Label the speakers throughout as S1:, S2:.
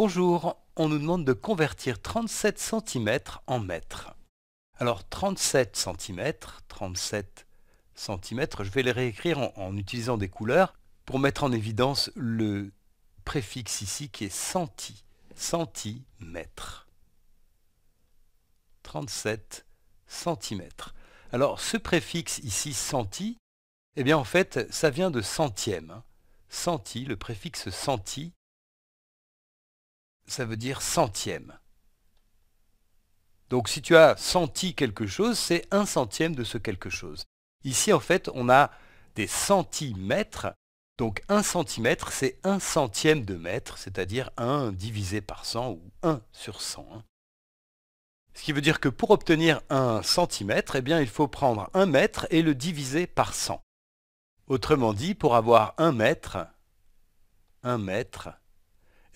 S1: Bonjour, on nous demande de convertir 37 cm en mètres. Alors 37 cm, 37 cm, je vais les réécrire en, utilisant des couleurs pour mettre en évidence le préfixe ici qui est senti. centimètre. 37 cm. Alors ce préfixe ici senti, eh bien en fait ça vient de centième. Senti, hein. le préfixe senti ça veut dire centième. Donc si tu as senti quelque chose, c'est un centième de ce quelque chose. Ici, en fait, on a des centimètres. Donc un centimètre, c'est un centième de mètre, c'est-à-dire 1 divisé par 100 ou 1 sur 100. Hein. Ce qui veut dire que pour obtenir un centimètre, eh bien, il faut prendre un mètre et le diviser par 100. Autrement dit, pour avoir un mètre, un mètre,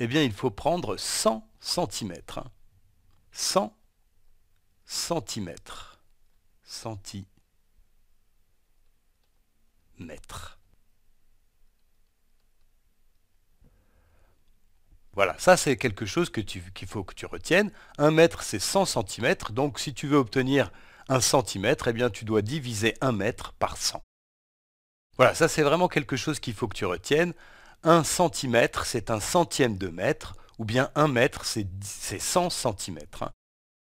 S1: eh bien il faut prendre 100 cm. 100 cm. Centimètres. Voilà, ça c'est quelque chose qu'il faut que tu retiennes. 1 mètre c'est 100 cm, donc si tu veux obtenir 1 cm, eh bien tu dois diviser 1 mètre par 100. Voilà, ça c'est vraiment quelque chose qu'il faut que tu retiennes. 1 cm, c'est un centième de mètre, ou bien 1 mètre, c'est 100 cm. Hein.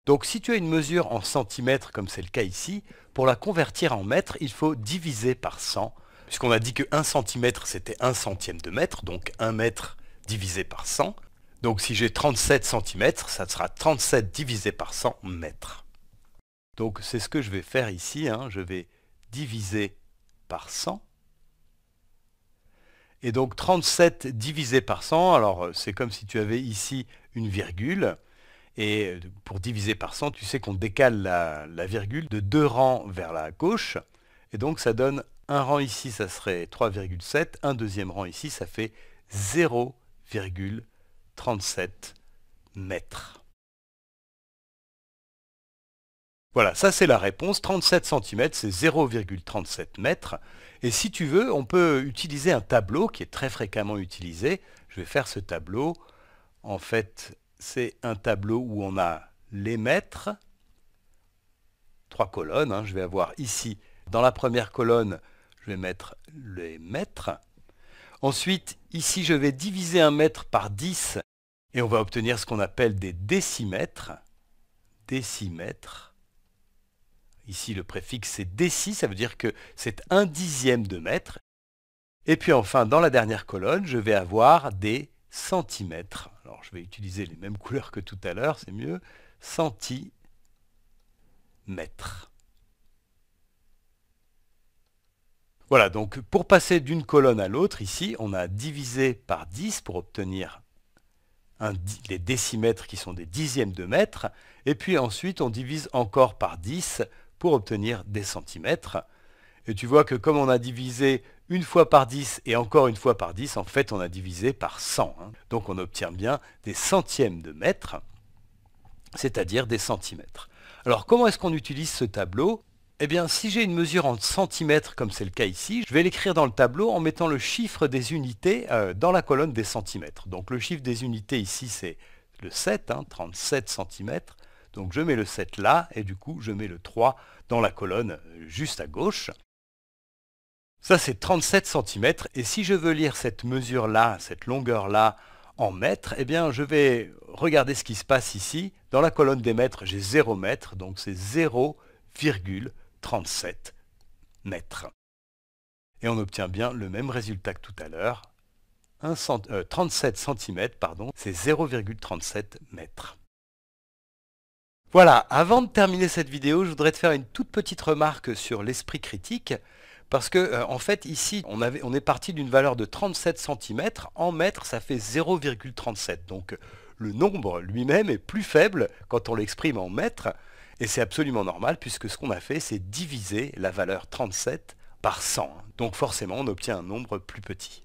S1: Donc si tu as une mesure en centimètres, comme c'est le cas ici, pour la convertir en mètres, il faut diviser par 100, puisqu'on a dit que 1 cm, c'était 1 centième de mètre, donc 1 mètre divisé par 100. Donc si j'ai 37 cm, ça sera 37 divisé par 100 mètres. Donc c'est ce que je vais faire ici, hein. je vais diviser par 100. Et donc 37 divisé par 100, alors euh, c'est comme si tu avais ici une virgule. Et euh, pour diviser par 100, tu sais qu'on décale la, virgule de deux rangs vers la gauche. Et donc ça donne un rang ici, ça serait 3,7. Un deuxième rang ici, ça fait 0,37 mètres. Voilà, ça c'est la réponse. 37 cm, c'est 0,37 mètres. Et si tu veux, on peut utiliser un tableau qui est très fréquemment utilisé. Je vais faire ce tableau. En fait, c'est un tableau où on a les mètres, trois colonnes. Hein, je vais avoir ici, dans la première colonne, je vais mettre les mètres. Ensuite, ici, je vais diviser un mètre par 10 et on va obtenir ce qu'on appelle des décimètres. Décimètres. Ici, le préfixe c'est décis, ça veut dire que c'est un dixième de mètre. Et puis enfin, dans la dernière colonne, je vais avoir des centimètres. Alors, je vais utiliser les mêmes couleurs que tout à l'heure, c'est mieux. Centimètres. Voilà, donc pour passer d'une colonne à l'autre, ici, on a divisé par 10 pour obtenir les décimètres qui sont des dixièmes de mètre. Et puis ensuite, on divise encore par 10 pour obtenir des centimètres. Et tu vois que comme on a divisé une fois par 10 et encore une fois par 10, en fait on a divisé par 100. Hein. Donc on obtient bien des centièmes de mètre, c'est-à-dire des centimètres. Alors comment est-ce qu'on utilise ce tableau Eh bien si j'ai une mesure en centimètres comme c'est le cas ici, je vais l'écrire dans le tableau en mettant le chiffre des unités euh, dans la colonne des centimètres. Donc le chiffre des unités ici c'est le 7, 37 hein, centimètres. Donc je mets le 7 là, et du coup je mets le 3 dans la colonne euh, juste à gauche. Ça c'est 37 cm, et si je veux lire cette mesure-là, cette longueur-là, en mètres, eh bien je vais regarder ce qui se passe ici. Dans la colonne des mètres, j'ai 0 mètre, donc c'est 0,37 mètres. Et on obtient bien le même résultat que tout à l'heure. 37 cm, euh, pardon, c'est 0,37 mètres. Voilà, avant de terminer cette vidéo, je voudrais te faire une toute petite remarque sur l'esprit critique. Parce que euh, en fait ici on, on est parti d'une valeur de 37 cm, en mètres ça fait 0,37. Donc le nombre lui-même est plus faible quand on l'exprime en mètres, et c'est absolument normal puisque ce qu'on a fait c'est diviser la valeur 37 par 100. Donc forcément on obtient un nombre plus petit.